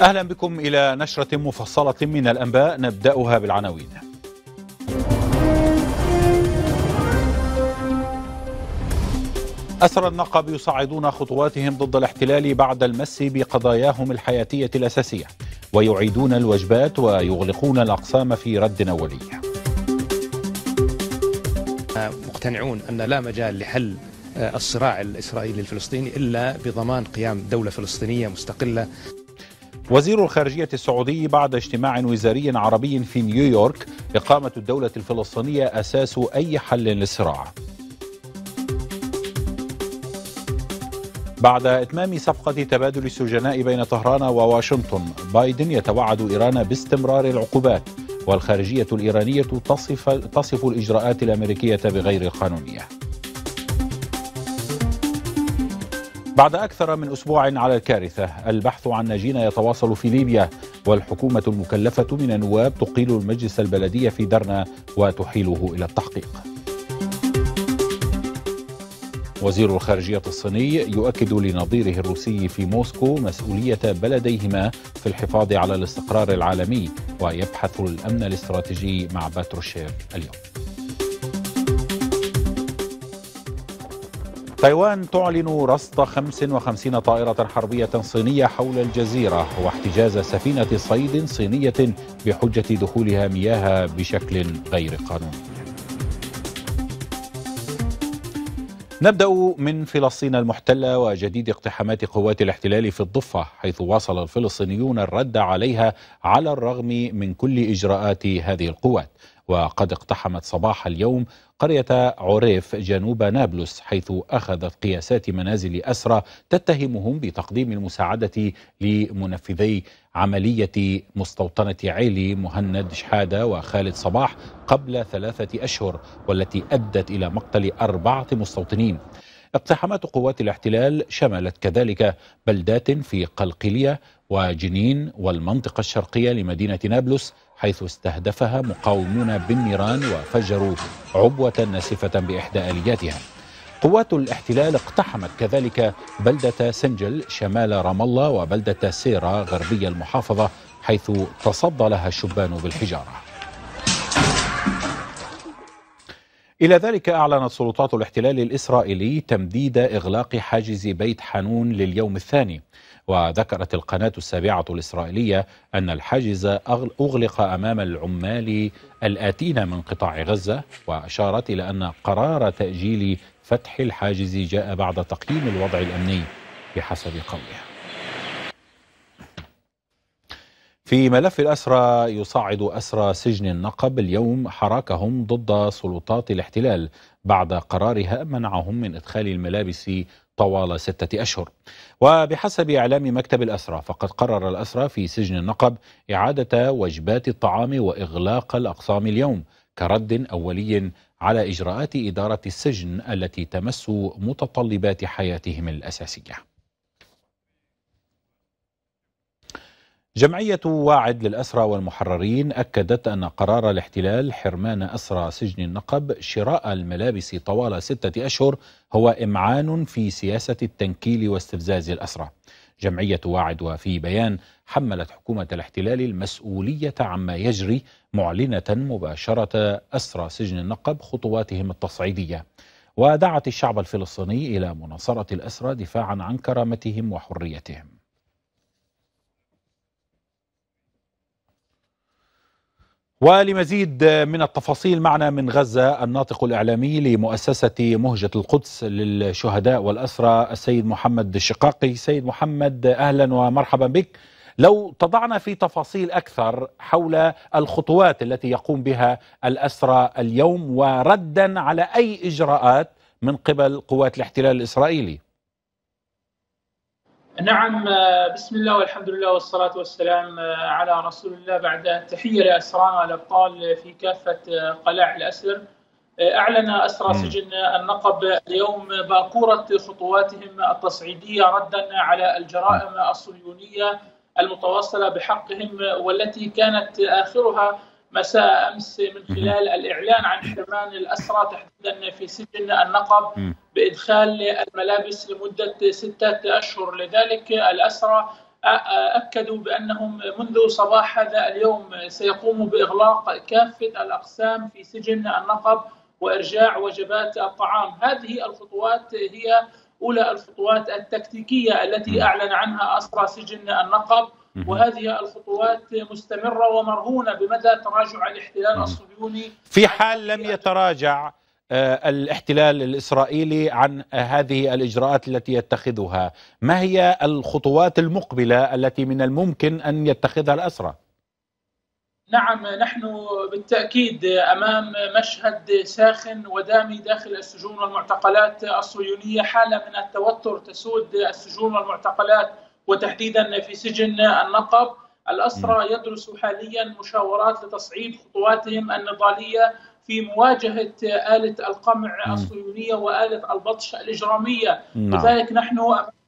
أهلا بكم إلى نشرة مفصلة من الأنباء نبدأها بالعناوين أسرى النقب يصعدون خطواتهم ضد الاحتلال بعد المس بقضاياهم الحياتية الأساسية ويعيدون الوجبات ويغلقون الأقسام في رد أولي مقتنعون أن لا مجال لحل آه، الصراع الإسرائيلي الفلسطيني إلا بضمان قيام دولة فلسطينية مستقلة وزير الخارجية السعودي بعد اجتماع وزاري عربي في نيويورك إقامة الدولة الفلسطينية أساس أي حل للصراع بعد إتمام صفقة تبادل السجناء بين طهران وواشنطن بايدن يتوعد إيران باستمرار العقوبات والخارجية الإيرانية تصف, تصف الإجراءات الأمريكية بغير قانونية بعد أكثر من أسبوع على الكارثة البحث عن ناجين يتواصل في ليبيا والحكومة المكلفة من النواب تقيل المجلس البلدي في درنا وتحيله إلى التحقيق وزير الخارجية الصيني يؤكد لنظيره الروسي في موسكو مسؤولية بلديهما في الحفاظ على الاستقرار العالمي ويبحث الأمن الاستراتيجي مع باتروشير اليوم تايوان تعلن رصد 55 طائرة حربية صينية حول الجزيرة واحتجاز سفينة صيد صينية بحجة دخولها مياه بشكل غير قانوني نبدا من فلسطين المحتله وجديد اقتحامات قوات الاحتلال في الضفه حيث واصل الفلسطينيون الرد عليها على الرغم من كل اجراءات هذه القوات وقد اقتحمت صباح اليوم قرية عريف جنوب نابلس حيث أخذت قياسات منازل أسرى تتهمهم بتقديم المساعدة لمنفذي عملية مستوطنة عيلي مهند شحادة وخالد صباح قبل ثلاثة أشهر والتي أدت إلى مقتل أربعة مستوطنين اقتحامات قوات الاحتلال شملت كذلك بلدات في قلقلية وجنين والمنطقة الشرقية لمدينة نابلس حيث استهدفها مقاومون بالنيران وفجروا عبوة ناسفة بإحدى آلياتها قوات الاحتلال اقتحمت كذلك بلدة سنجل شمال رام الله وبلدة سيرا غربي المحافظة حيث تصدى لها الشبان بالحجاره إلى ذلك أعلنت سلطات الاحتلال الإسرائيلي تمديد إغلاق حاجز بيت حانون لليوم الثاني وذكرت القناة السابعة الإسرائيلية أن الحاجز أغلق أمام العمال الآتين من قطاع غزة وأشارت إلى أن قرار تأجيل فتح الحاجز جاء بعد تقييم الوضع الأمني بحسب قولها في ملف الأسرى يصعد أسرى سجن النقب اليوم حراكهم ضد سلطات الاحتلال بعد قرارها منعهم من إدخال الملابس طوال ستة أشهر وبحسب إعلام مكتب الأسرى فقد قرر الأسرى في سجن النقب إعادة وجبات الطعام وإغلاق الأقسام اليوم كرد أولي على إجراءات إدارة السجن التي تمس متطلبات حياتهم الأساسية جمعية واعد للأسرى والمحررين أكدت أن قرار الاحتلال حرمان أسرى سجن النقب شراء الملابس طوال ستة أشهر هو إمعان في سياسة التنكيل واستفزاز الأسرى جمعية واعد وفي بيان حملت حكومة الاحتلال المسؤولية عما يجري معلنة مباشرة أسرى سجن النقب خطواتهم التصعيدية ودعت الشعب الفلسطيني إلى مناصرة الأسرى دفاعا عن كرامتهم وحريتهم ولمزيد من التفاصيل معنا من غزة الناطق الإعلامي لمؤسسة مهجة القدس للشهداء والأسرى السيد محمد الشقاقي سيد محمد أهلا ومرحبا بك لو تضعنا في تفاصيل أكثر حول الخطوات التي يقوم بها الأسرى اليوم وردا على أي إجراءات من قبل قوات الاحتلال الإسرائيلي نعم آه، بسم الله والحمد لله والصلاة والسلام آه، على رسول الله بعد تحية لأسرانا الأبطال في كافة آه، قلاع الأسر أعلن أسرى سجن النقب اليوم باكورة خطواتهم التصعيدية ردا على الجرائم الصهيونية المتواصلة بحقهم والتي كانت آخرها مساء امس من خلال الاعلان عن حرمان الاسرى تحديدا في سجن النقب بادخال الملابس لمده سته اشهر لذلك الاسرى اكدوا بانهم منذ صباح هذا اليوم سيقوموا باغلاق كافه الاقسام في سجن النقب وارجاع وجبات الطعام هذه الخطوات هي اولى الخطوات التكتيكيه التي اعلن عنها اسرى سجن النقب وهذه الخطوات مستمرة ومرهونة بمدى تراجع الاحتلال الصهيوني في حال لم يتراجع آه، الاحتلال الاسرائيلي عن هذه الاجراءات التي يتخذها، ما هي الخطوات المقبله التي من الممكن ان يتخذها الاسرى؟ نعم نحن بالتاكيد امام مشهد ساخن ودامي داخل السجون والمعتقلات الصهيونيه، حاله من التوتر تسود السجون والمعتقلات وتحديدا في سجن النقب الأسرى يدرس حاليا مشاورات لتصعيد خطواتهم النضالية في مواجهة آلة القمع الصهيونية وآلة البطش الإجرامية نعم. لذلك نحن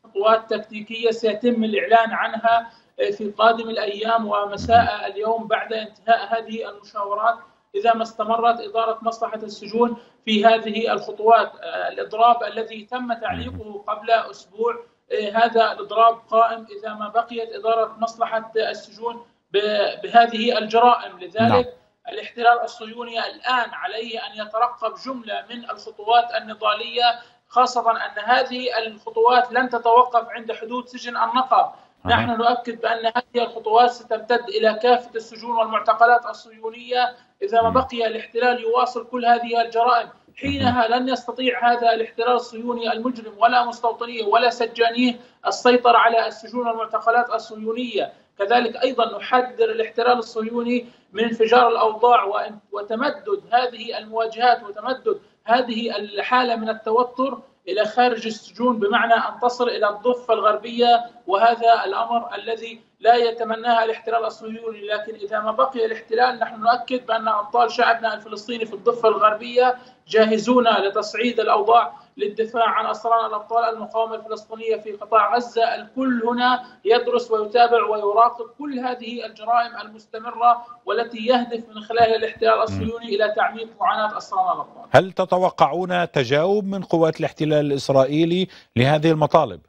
خطوات تكتيكية سيتم الإعلان عنها آه، في قادم الأيام ومساء اليوم بعد انتهاء هذه المشاورات إذا ما استمرت إدارة مصلحة السجون في هذه الخطوات آه، الإضراب الذي تم تعليقه قبل أسبوع إيه، هذا الإضراب قائم إذا ما بقيت إدارة مصلحة السجون بهذه الجرائم لذلك نعم. الاحتلال الصهيوني الآن عليه أن يترقب جملة من الخطوات النضالية خاصة أن هذه الخطوات لن تتوقف عند حدود سجن النقب نحن نؤكد بأن هذه الخطوات ستمتد إلى كافة السجون والمعتقلات الصهيونية إذا ما نعم. بقي الاحتلال يواصل كل هذه الجرائم حينها لن يستطيع هذا الاحتلال الصهيوني المجرم ولا مستوطنيه ولا سجانيه السيطره على السجون والمعتقلات الصهيونيه، كذلك ايضا نحذر الاحتلال الصهيوني من انفجار الاوضاع وتمدد هذه المواجهات وتمدد هذه الحاله من التوتر الى خارج السجون بمعنى ان تصل الى الضفه الغربيه وهذا الامر الذي لا يتمناها الاحتلال الصهيوني لكن اذا ما بقي الاحتلال نحن نؤكد بان ابطال شعبنا الفلسطيني في الضفه الغربيه جاهزون لتصعيد الاوضاع للدفاع عن اسرار الأبطال المقاومة الفلسطينية في قطاع غزة الكل هنا يدرس ويتابع ويراقب كل هذه الجرائم المستمرة والتي يهدف من خلالها الاحتلال الصهيوني إلى تعميق معاناة اسرار الأبطال هل تتوقعون تجاوب من قوات الاحتلال الإسرائيلي لهذه المطالب؟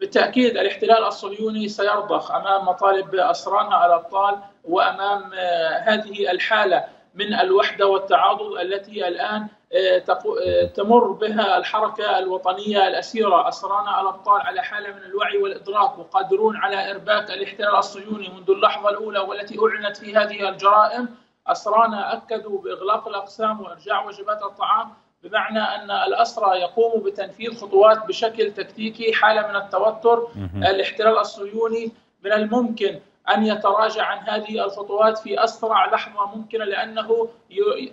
بالتاكيد الاحتلال الصهيوني سيرضخ امام مطالب اسرانا الابطال وامام آه، هذه الحاله من الوحده والتعاضد التي الان آه، آه، تمر بها الحركه الوطنيه الاسيره اسرانا الابطال على حاله من الوعي والادراك وقادرون على ارباك الاحتلال الصهيوني منذ اللحظه الاولى والتي اعلنت في هذه الجرائم اسرانا اكدوا باغلاق الاقسام وارجاع وجبات الطعام بمعنى ان الاسرى يقوموا بتنفيذ خطوات بشكل تكتيكي حاله من التوتر الاحتلال الصهيوني من الممكن ان يتراجع عن هذه الخطوات في اسرع لحظه ممكنه لانه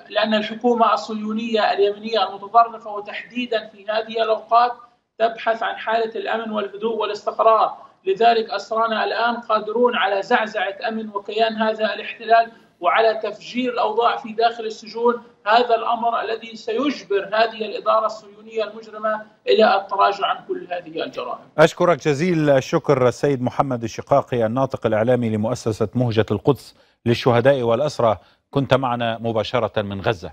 لان الحكومه الصهيونيه اليمنيه المتطرفه وتحديدا في هذه الاوقات تبحث عن حاله الامن والهدوء والاستقرار، لذلك اسرانا الان قادرون على زعزعه امن وكيان هذا الاحتلال وعلى تفجير الاوضاع في داخل السجون هذا الامر الذي سيجبر هذه الاداره الصهيونيه المجرمه الى التراجع عن كل هذه الجرائم. اشكرك جزيل الشكر السيد محمد الشقاقي الناطق الاعلامي لمؤسسه مهجه القدس للشهداء والاسرى كنت معنا مباشره من غزه.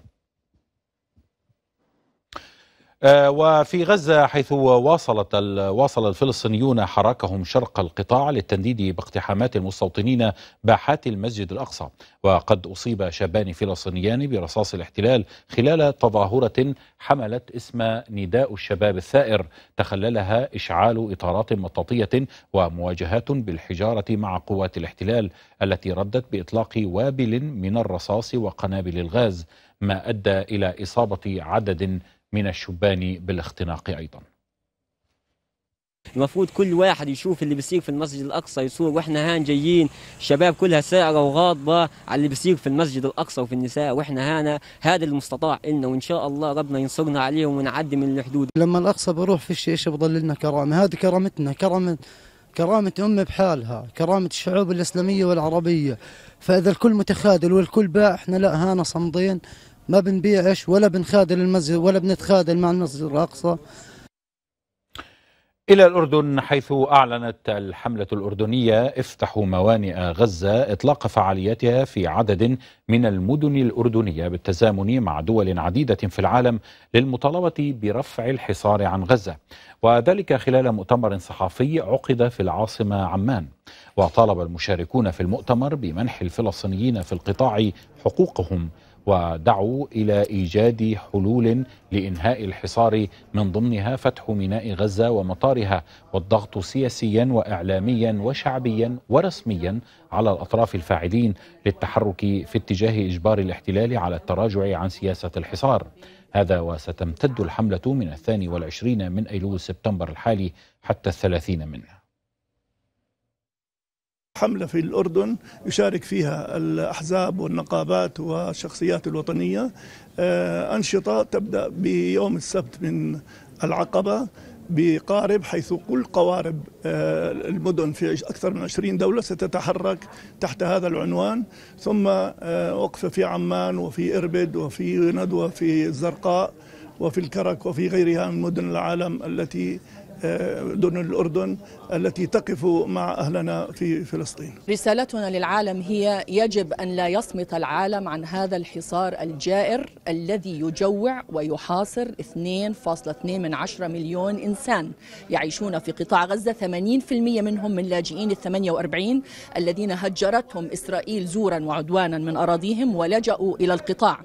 آه، وفي غزة حيث واصلت واصل الفلسطينيون حراكهم شرق القطاع للتنديد باقتحامات المستوطنين باحات المسجد الأقصى وقد أصيب شابان فلسطينيان برصاص الاحتلال خلال تظاهرة حملت اسم نداء الشباب الثائر تخللها إشعال إطارات مطاطية ومواجهات بالحجارة مع قوات الاحتلال التي ردت بإطلاق وابل من الرصاص وقنابل الغاز ما أدى إلى إصابة عدد من الشبان بالاختناق أيضا المفروض كل واحد يشوف اللي بيصير في المسجد الاقصى يصور واحنا هان جايين الشباب كلها ساعه وغاضبه على اللي بيصير في المسجد الاقصى وفي النساء واحنا هانا هذا المستطاع إلنا وان شاء الله ربنا ينصرنا عليهم ونعدي من الحدود لما الاقصى بروح في شيء بضل لنا كرامه هذه كرامتنا كرامه كرامة أمة بحالها كرامة الشعوب الإسلامية والعربية فإذا الكل متخاذل والكل باع إحنا لا هانا صمدين ما بنبيعش ولا بنخادل المسجد ولا بنتخادل مع المسجد الأقصى إلى الأردن حيث أعلنت الحملة الأردنية افتحوا موانئ غزة إطلاق فعالياتها في عدد من المدن الأردنية بالتزامن مع دول عديدة في العالم للمطالبة برفع الحصار عن غزة وذلك خلال مؤتمر صحفي عقد في العاصمة عمان وطالب المشاركون في المؤتمر بمنح الفلسطينيين في القطاع حقوقهم ودعوا إلى إيجاد حلول لإنهاء الحصار من ضمنها فتح ميناء غزة ومطارها والضغط سياسيا وإعلاميا وشعبيا ورسميا على الأطراف الفاعلين للتحرك في اتجاه إجبار الاحتلال على التراجع عن سياسة الحصار هذا وستمتد الحملة من الثاني والعشرين من أيلول سبتمبر الحالي حتى الثلاثين منه حملة في الأردن يشارك فيها الأحزاب والنقابات والشخصيات الوطنية آه، أنشطة تبدأ بيوم السبت من العقبة بقارب حيث كل قوارب آه، المدن في أكثر من 20 دولة ستتحرك تحت هذا العنوان ثم آه، وقفة في عمان وفي إربد وفي ندوة في الزرقاء وفي الكرك وفي غيرها من مدن العالم التي آه، دون الأردن التي تقف مع أهلنا في فلسطين رسالتنا للعالم هي يجب أن لا يصمت العالم عن هذا الحصار الجائر الذي يجوع ويحاصر 2.2 من عشرة مليون إنسان يعيشون في قطاع غزة 80% منهم من لاجئين ال 48 الذين هجرتهم إسرائيل زورا وعدوانا من أراضيهم ولجأوا إلى القطاع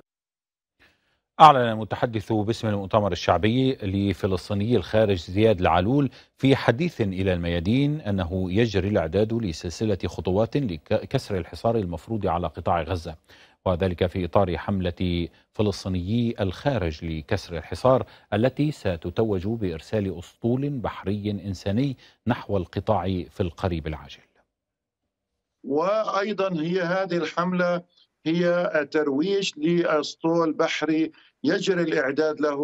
أعلن المتحدث باسم المؤتمر الشعبي لفلسطيني الخارج زياد العلول في حديث إلى الميادين أنه يجري الإعداد لسلسلة خطوات لكسر الحصار المفروض على قطاع غزة وذلك في إطار حملة فلسطينيي الخارج لكسر الحصار التي ستتوج بإرسال أسطول بحري إنساني نحو القطاع في القريب العاجل وأيضا هي هذه الحملة هي ترويج لاسطول بحري يجري الاعداد له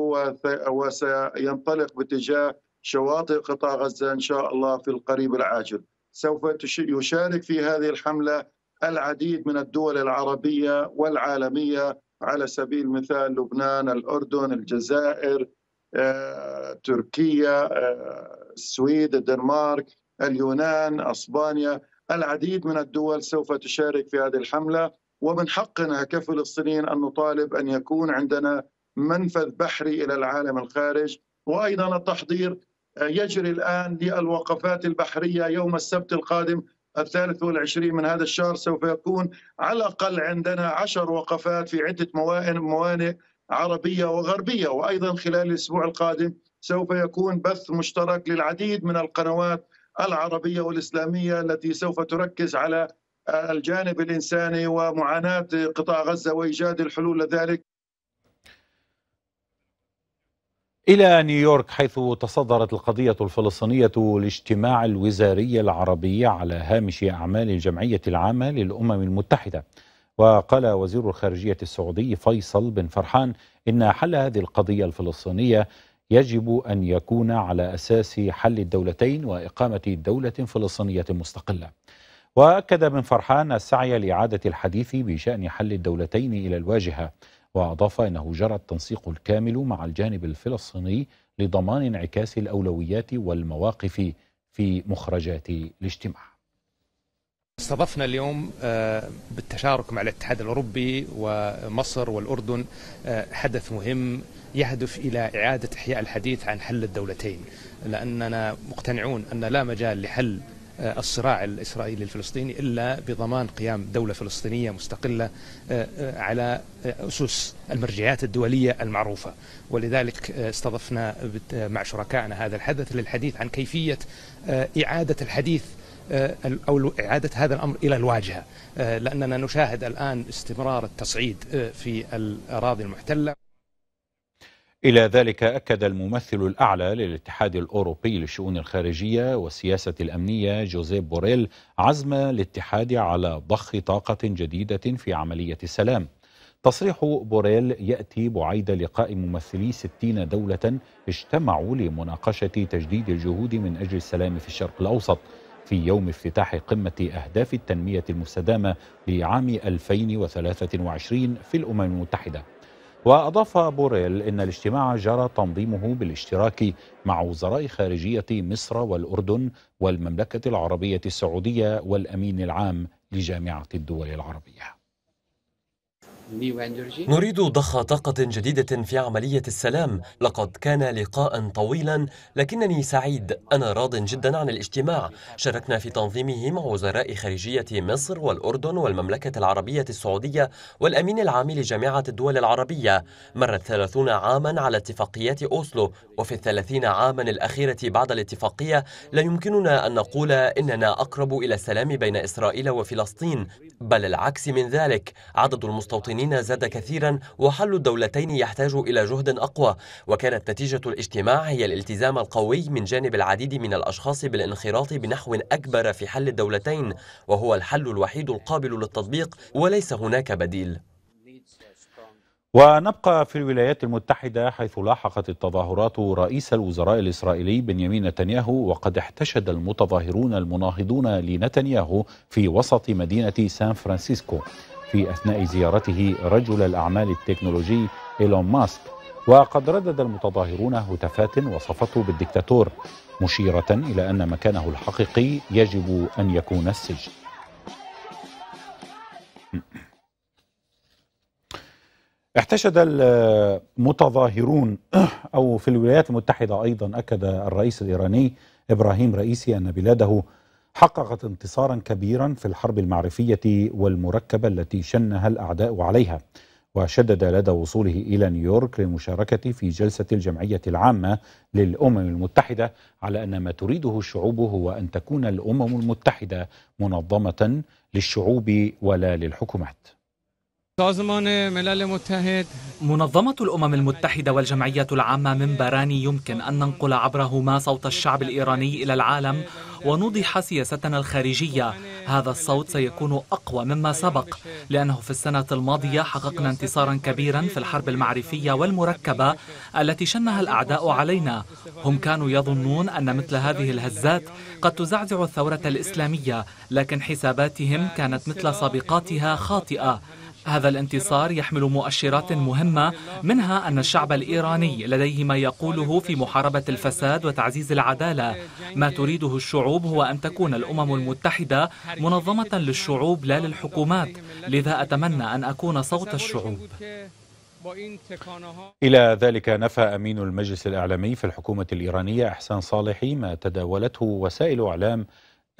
وسينطلق باتجاه شواطئ قطاع غزه ان شاء الله في القريب العاجل. سوف يشارك في هذه الحمله العديد من الدول العربيه والعالميه على سبيل المثال لبنان، الاردن، الجزائر، آه، تركيا، آه، السويد، الدنمارك، اليونان، اسبانيا، العديد من الدول سوف تشارك في هذه الحمله ومن حقنا كفلسطينيين أن نطالب أن يكون عندنا منفذ بحري إلى العالم الخارج وأيضا التحضير يجري الآن للوقفات البحرية يوم السبت القادم الثالث والعشرين من هذا الشهر سوف يكون على الأقل عندنا عشر وقفات في عدة موانئ عربية وغربية وأيضا خلال الأسبوع القادم سوف يكون بث مشترك للعديد من القنوات العربية والإسلامية التي سوف تركز على الجانب الإنساني ومعاناة قطاع غزة وإيجاد الحلول لذلك إلى نيويورك حيث تصدرت القضية الفلسطينية الاجتماع الوزاري العربي على هامش أعمال الجمعية العامة للأمم المتحدة وقال وزير الخارجية السعودي فيصل بن فرحان إن حل هذه القضية الفلسطينية يجب أن يكون على أساس حل الدولتين وإقامة دولة فلسطينية مستقلة وأكد بن فرحان السعي لإعادة الحديث بشأن حل الدولتين إلى الواجهة وأضاف أنه جرى التنسيق الكامل مع الجانب الفلسطيني لضمان انعكاس الأولويات والمواقف في مخرجات الاجتماع استضفنا اليوم آه، بالتشارك مع الاتحاد الأوروبي ومصر والأردن آه، حدث مهم يهدف إلى إعادة إحياء الحديث عن حل الدولتين لأننا مقتنعون أن لا مجال لحل الصراع الإسرائيلي الفلسطيني إلا بضمان قيام دولة فلسطينية مستقلة آه، آه، على آه، أسس المرجعيات الدولية المعروفة ولذلك استضفنا مع شركائنا هذا الحدث للحديث عن كيفية إعادة الحديث أو إعادة هذا الأمر إلى الواجهة لأننا نشاهد الآن استمرار التصعيد في الأراضي المحتلة إلى ذلك أكد الممثل الأعلى للاتحاد الأوروبي للشؤون الخارجية والسياسة الأمنية جوزيف بوريل عزم الاتحاد على ضخ طاقة جديدة في عملية السلام تصريح بوريل يأتي بعيد لقاء ممثلي 60 دولة اجتمعوا لمناقشة تجديد الجهود من أجل السلام في الشرق الأوسط في يوم افتتاح قمة أهداف التنمية المستدامة لعام 2023 في الأمم المتحدة وأضاف بوريل إن الاجتماع جرى تنظيمه بالاشتراك مع وزراء خارجية مصر والأردن والمملكة العربية السعودية والأمين العام لجامعة الدول العربية نريد ضخ طاقة جديدة في عملية السلام لقد كان لقاء طويلا لكنني سعيد أنا راض جدا عن الاجتماع شاركنا في تنظيمه مع وزراء خارجية مصر والأردن والمملكة العربية السعودية والأمين العام لجامعة الدول العربية مرت ثلاثون عاما على اتفاقيات أوسلو وفي الثلاثين عاما الأخيرة بعد الاتفاقية لا يمكننا أن نقول إننا أقرب إلى السلام بين إسرائيل وفلسطين بل العكس من ذلك عدد المستوطنين الفلسطينيين زاد كثيرا وحل الدولتين يحتاج إلى جهد أقوى وكانت نتيجة الاجتماع هي الالتزام القوي من جانب العديد من الأشخاص بالانخراط بنحو أكبر في حل الدولتين وهو الحل الوحيد القابل للتطبيق وليس هناك بديل ونبقى في الولايات المتحدة حيث لاحقت التظاهرات رئيس الوزراء الإسرائيلي بنيامين نتنياهو وقد احتشد المتظاهرون المناهضون لنتنياهو في وسط مدينة سان فرانسيسكو في أثناء زيارته رجل الأعمال التكنولوجي إيلون ماسك وقد ردد المتظاهرون هتافات وصفته بالدكتاتور مشيرة إلى أن مكانه الحقيقي يجب أن يكون السجن احتشد المتظاهرون أو في الولايات المتحدة أيضا أكد الرئيس الإيراني إبراهيم رئيسي أن بلاده حققت انتصارا كبيرا في الحرب المعرفية والمركبة التي شنها الأعداء عليها وشدد لدى وصوله إلى نيويورك للمشاركة في جلسة الجمعية العامة للأمم المتحدة على أن ما تريده الشعوب هو أن تكون الأمم المتحدة منظمة للشعوب ولا للحكومات منظمة الأمم المتحدة والجمعية العامة منبران يمكن أن ننقل عبرهما صوت الشعب الإيراني إلى العالم ونوضح سياستنا الخارجية هذا الصوت سيكون أقوى مما سبق لأنه في السنة الماضية حققنا انتصارا كبيرا في الحرب المعرفية والمركبة التي شنها الأعداء علينا هم كانوا يظنون أن مثل هذه الهزات قد تزعزع الثورة الإسلامية لكن حساباتهم كانت مثل سابقاتها خاطئة هذا الانتصار يحمل مؤشرات مهمة منها أن الشعب الإيراني لديه ما يقوله في محاربة الفساد وتعزيز العدالة ما تريده الشعوب هو أن تكون الأمم المتحدة منظمة للشعوب لا للحكومات لذا أتمنى أن أكون صوت الشعوب إلى ذلك نفى أمين المجلس الإعلامي في الحكومة الإيرانية أحسان صالحي ما تداولته وسائل إعلام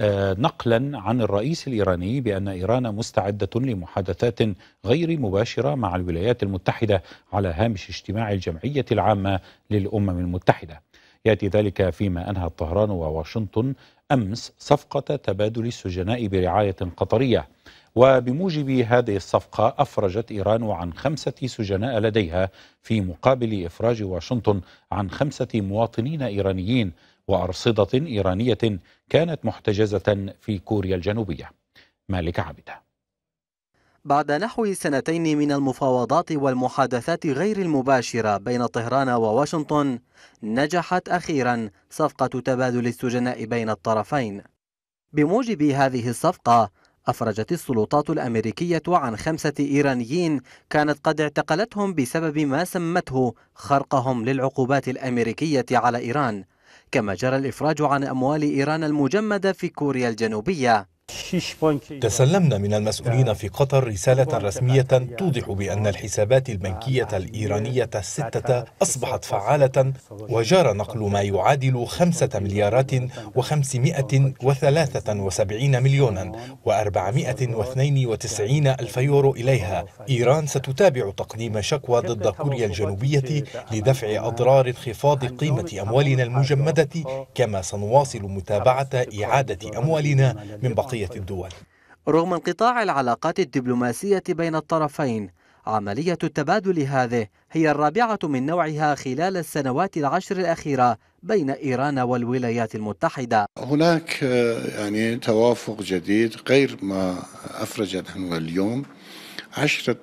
آه، نقلا عن الرئيس الايراني بان ايران مستعده لمحادثات غير مباشره مع الولايات المتحده على هامش اجتماع الجمعيه العامه للامم المتحده. ياتي ذلك فيما انهت طهران وواشنطن امس صفقه تبادل السجناء برعايه قطريه. وبموجب هذه الصفقة أفرجت إيران عن خمسة سجناء لديها في مقابل إفراج واشنطن عن خمسة مواطنين إيرانيين وأرصدة إيرانية كانت محتجزة في كوريا الجنوبية مالك عبده بعد نحو سنتين من المفاوضات والمحادثات غير المباشرة بين طهران وواشنطن نجحت أخيرا صفقة تبادل السجناء بين الطرفين بموجب هذه الصفقة أفرجت السلطات الأمريكية عن خمسة إيرانيين كانت قد اعتقلتهم بسبب ما سمته خرقهم للعقوبات الأمريكية على إيران كما جرى الإفراج عن أموال إيران المجمدة في كوريا الجنوبية تسلمنا من المسؤولين في قطر رسالة رسمية توضح بأن الحسابات البنكية الإيرانية الستة أصبحت فعالة وجار نقل ما يعادل خمسة مليارات وخمسمائة وثلاثة وسبعين مليونا وأربعمائة واثنين وتسعين ألف يورو إليها إيران ستتابع تقديم شكوى ضد كوريا الجنوبية لدفع أضرار انخفاض قيمة أموالنا المجمدة كما سنواصل متابعة إعادة أموالنا من بقية بقية طيب. الدول رغم انقطاع العلاقات الدبلوماسية بين الطرفين عملية التبادل هذه هي الرابعة من نوعها خلال السنوات العشر الأخيرة بين إيران والولايات المتحدة هناك آه، يعني توافق جديد غير ما أفرج عنه اليوم عشرة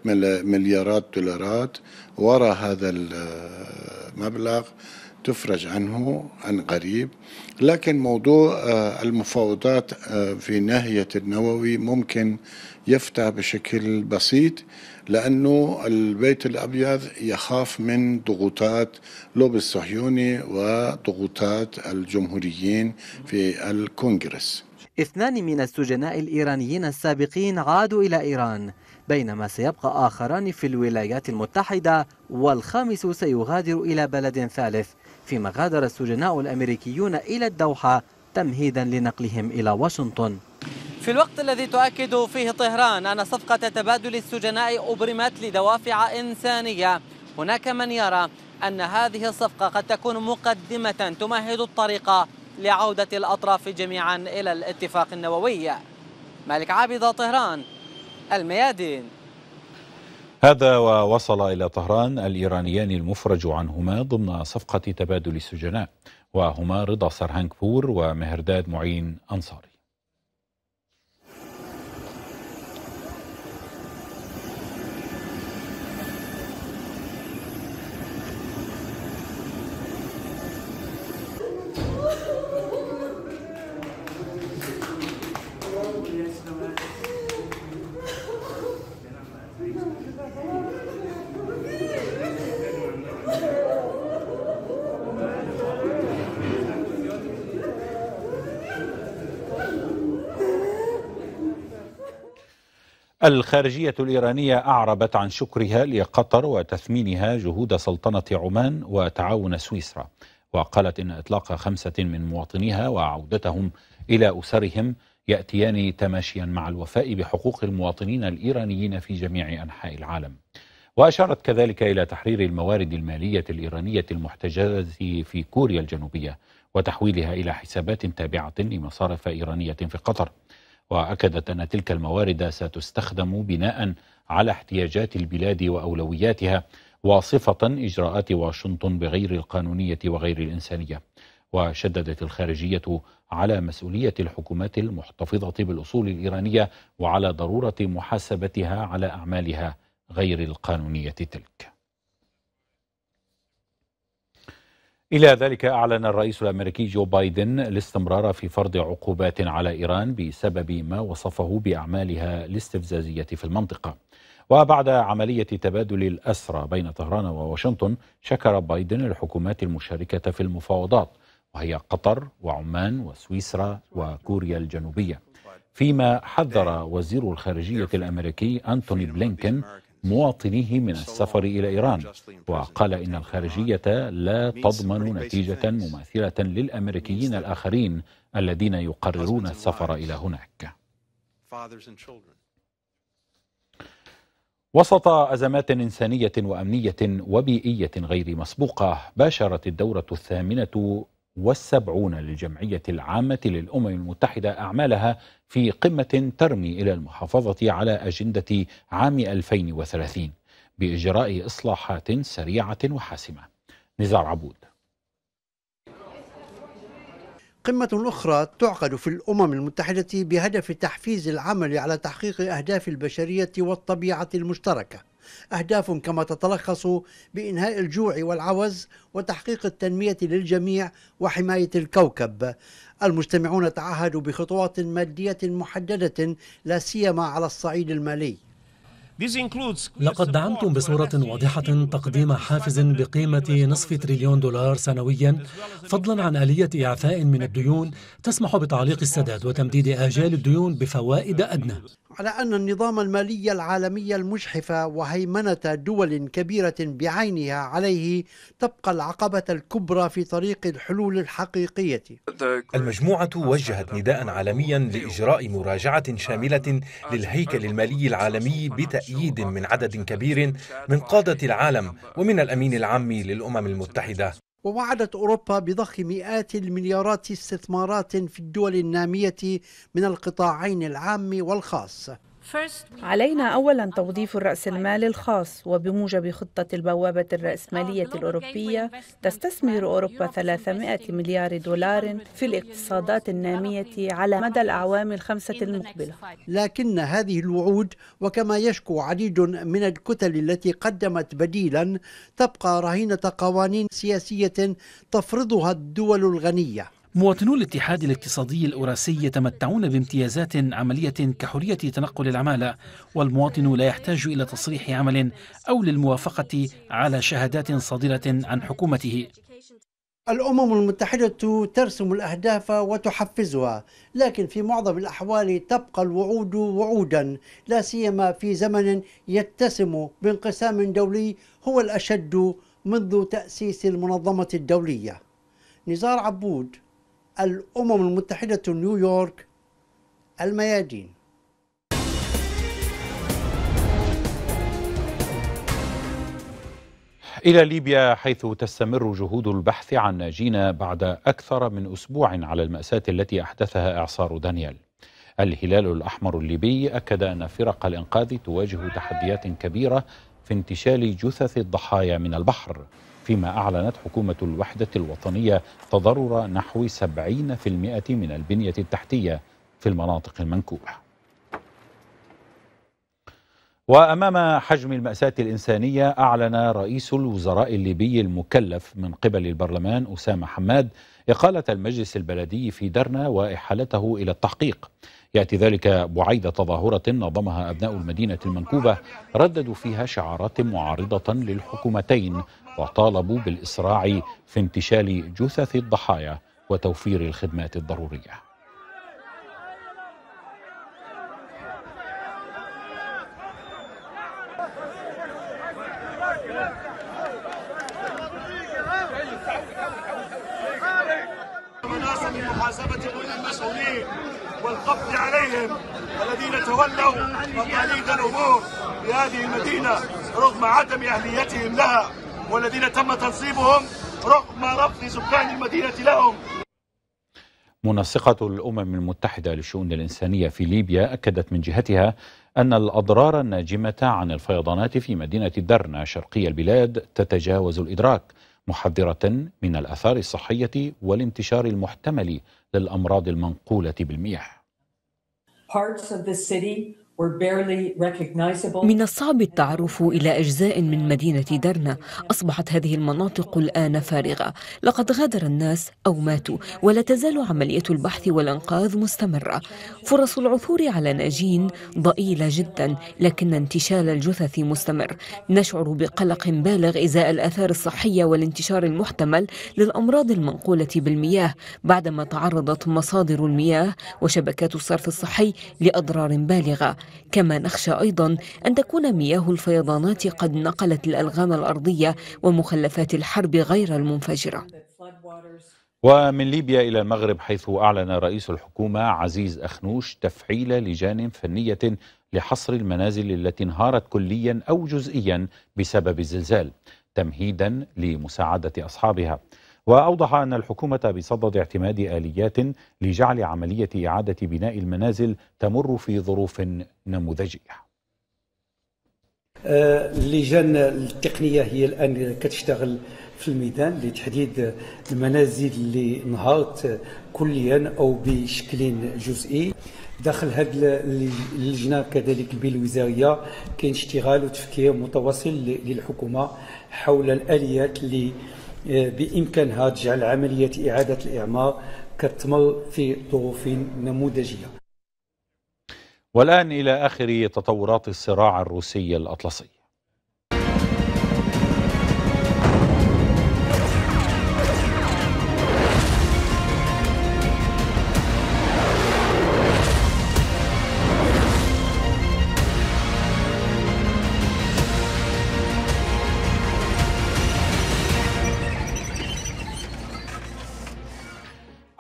مليارات دولارات وراء هذا المبلغ آه، تفرج عنه عن قريب لكن موضوع آه، المفاوضات آه، في ناهية النووي ممكن يفتح بشكل بسيط لأنه البيت الأبيض يخاف من ضغوطات لوب الصهيوني وضغوطات الجمهوريين في الكونغرس اثنان من السجناء الإيرانيين السابقين عادوا إلى إيران بينما سيبقى آخران في الولايات المتحدة والخامس سيغادر إلى بلد ثالث فيما غادر السجناء الأمريكيون إلى الدوحة تمهيدا لنقلهم إلى واشنطن في الوقت الذي تؤكد فيه طهران أن صفقة تبادل السجناء أبرمت لدوافع إنسانية هناك من يرى أن هذه الصفقة قد تكون مقدمة تمهد الطريق لعودة الأطراف جميعا إلى الاتفاق النووي مالك عابد طهران الميادين هذا ووصل إلى طهران الإيرانيان المفرج عنهما ضمن صفقة تبادل السجناء وهما رضا سرهانكبور ومهرداد معين أنصاري الخارجية الإيرانية أعربت عن شكرها لقطر وتثمينها جهود سلطنة عمان وتعاون سويسرا وقالت إن إطلاق خمسة من مواطنيها وعودتهم إلى أسرهم يأتيان تماشيا مع الوفاء بحقوق المواطنين الإيرانيين في جميع أنحاء العالم وأشارت كذلك إلى تحرير الموارد المالية الإيرانية المحتجزة في كوريا الجنوبية وتحويلها إلى حسابات تابعة لمصارف إيرانية في قطر وأكدت أن تلك الموارد ستستخدم بناء على احتياجات البلاد وأولوياتها واصفة إجراءات واشنطن بغير القانونية وغير الإنسانية وشددت الخارجية على مسؤولية الحكومات المحتفظة بالأصول الإيرانية وعلى ضرورة محاسبتها على أعمالها غير القانونية تلك إلى ذلك أعلن الرئيس الأمريكي جو بايدن الاستمرار في فرض عقوبات على إيران بسبب ما وصفه بأعمالها الاستفزازية في المنطقة وبعد عملية تبادل الأسرى بين طهران وواشنطن شكر بايدن الحكومات المشاركة في المفاوضات وهي قطر وعمان وسويسرا وكوريا الجنوبية فيما حذر وزير الخارجية الأمريكي أنتوني بلينكن مواطنيه من السفر إلى إيران وقال إن الخارجية لا تضمن نتيجة مماثلة للأمريكيين الآخرين الذين يقررون السفر إلى هناك وسط أزمات إنسانية وأمنية وبيئية غير مسبوقة باشرت الدورة الثامنة والسبعون للجمعية العامة للأمم المتحدة أعمالها في قمة ترمي إلى المحافظة على أجندة عام 2030 بإجراء إصلاحات سريعة وحاسمة نزار عبود قمة أخرى تعقد في الأمم المتحدة بهدف تحفيز العمل على تحقيق أهداف البشرية والطبيعة المشتركة أهداف كما تتلخص بإنهاء الجوع والعوز وتحقيق التنمية للجميع وحماية الكوكب المجتمعون تعهدوا بخطوات مادية محددة لا سيما على الصعيد المالي لقد دعمتم بصورة واضحة تقديم حافز بقيمة نصف تريليون دولار سنويا فضلا عن آلية إعفاء من الديون تسمح بتعليق السداد وتمديد آجال الديون بفوائد أدنى على أن النظام المالي العالمي المجحف وهيمنة دول كبيرة بعينها عليه تبقى العقبة الكبرى في طريق الحلول الحقيقية المجموعة وجهت نداء عالميا لإجراء مراجعة شاملة للهيكل المالي العالمي بتأييد من عدد كبير من قادة العالم ومن الأمين العام للأمم المتحدة ووعدت أوروبا بضخ مئات المليارات استثمارات في الدول النامية من القطاعين العام والخاص علينا أولا توظيف المال الخاص وبموجب خطة البوابة الرأسمالية الأوروبية تستثمر أوروبا 300 مليار دولار في الاقتصادات النامية على مدى الأعوام الخمسة المقبلة لكن هذه الوعود وكما يشكو عديد من الكتل التي قدمت بديلا تبقى رهينة قوانين سياسية تفرضها الدول الغنية مواطنو الاتحاد الاقتصادي الأوراسي يتمتعون بامتيازات عملية كحرية تنقل العمالة والمواطن لا يحتاج إلى تصريح عمل أو للموافقة على شهادات صادرة عن حكومته الأمم المتحدة ترسم الأهداف وتحفزها لكن في معظم الأحوال تبقى الوعود وعودا لا سيما في زمن يتسم بانقسام دولي هو الأشد منذ تأسيس المنظمة الدولية نزار عبود الأمم المتحدة نيويورك الميادين إلى ليبيا حيث تستمر جهود البحث عن ناجين بعد أكثر من أسبوع على المأساة التي أحدثها إعصار دانيال الهلال الأحمر الليبي أكد أن فرق الإنقاذ تواجه تحديات كبيرة في انتشال جثث الضحايا من البحر فيما أعلنت حكومة الوحدة الوطنية تضرر نحو 70% من البنية التحتية في المناطق المنكوبة وأمام حجم المأساة الإنسانية أعلن رئيس الوزراء الليبي المكلف من قبل البرلمان أسامة حماد إقالة المجلس البلدي في درنا وإحالته إلى التحقيق يأتي ذلك بعيد تظاهرة نظمها أبناء المدينة المنكوبة رددوا فيها شعارات معارضة للحكومتين وطالبوا بالإسراع في انتشال جثث الضحايا وتوفير الخدمات الضرورية محاسبة المسؤولين والقبض عليهم الذين تولوا مقاليد الأمور في هذه المدينة رغم عدم أهليتهم لها والذين تم تنصيبهم رغم رفض سكان المدينة لهم منسقة الأمم المتحدة للشؤون الإنسانية في ليبيا أكدت من جهتها أن الأضرار الناجمة عن الفيضانات في مدينة درنا شرقي البلاد تتجاوز الإدراك محذرة من الأثار الصحية والانتشار المحتمل للأمراض المنقولة بالمياه. Parts of the city من الصعب التعرف إلى أجزاء من مدينة درنا أصبحت هذه المناطق الآن فارغة لقد غادر الناس أو ماتوا ولا تزال عملية البحث والإنقاذ مستمرة فرص العثور على ناجين ضئيلة جدا لكن انتشال الجثث مستمر نشعر بقلق بالغ إزاء الآثار الصحية والانتشار المحتمل للأمراض المنقولة بالمياه بعدما تعرضت مصادر المياه وشبكات الصرف الصحي لأضرار بالغة كما نخشى أيضا أن تكون مياه الفيضانات قد نقلت الألغام الأرضية ومخلفات الحرب غير المنفجرة ومن ليبيا إلى المغرب حيث أعلن رئيس الحكومة عزيز أخنوش تفعيل لجان فنية لحصر المنازل التي انهارت كليا أو جزئيا بسبب الزلزال تمهيدا لمساعدة أصحابها وأوضح أن الحكومة بصدد اعتماد آليات لجعل عملية إعادة بناء المنازل تمر في ظروف نموذجية آه، اللجان التقنيه هي الان كتشتغل في الميدان لتحديد المنازل اللي انهارت كليا او بشكل جزئي داخل هذه اللجنه كذلك بالوزاريه كاين اشتغال وتفكير متواصل للحكومه حول الاليات اللي إيه، بإمكان هذا جعل عملية إعادة الإعمار كتمر في ظروف نموذجية والآن إلى آخر تطورات الصراع الروسي الأطلسي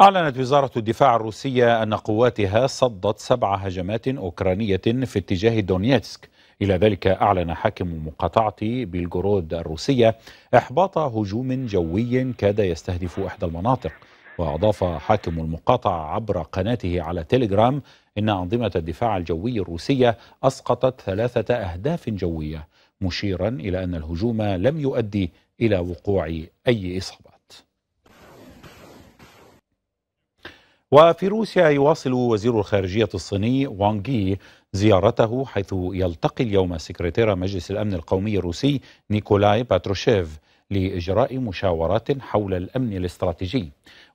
أعلنت وزارة الدفاع الروسية أن قواتها صدت سبع هجمات أوكرانية في اتجاه دونيتسك إلى ذلك أعلن حاكم مقاطعة بيلغورود الروسية إحباط هجوم جوي كاد يستهدف إحدى المناطق وأضاف حاكم المقاطعة عبر قناته على تيليجرام إن أنظمة الدفاع الجوي الروسية أسقطت ثلاثة أهداف جوية مشيرا إلى أن الهجوم لم يؤدي إلى وقوع أي إصابة وفي روسيا يواصل وزير الخارجية الصيني وانغ زيارته حيث يلتقي اليوم سكرتير مجلس الأمن القومي الروسي نيكولاي باتروشيف لإجراء مشاورات حول الأمن الاستراتيجي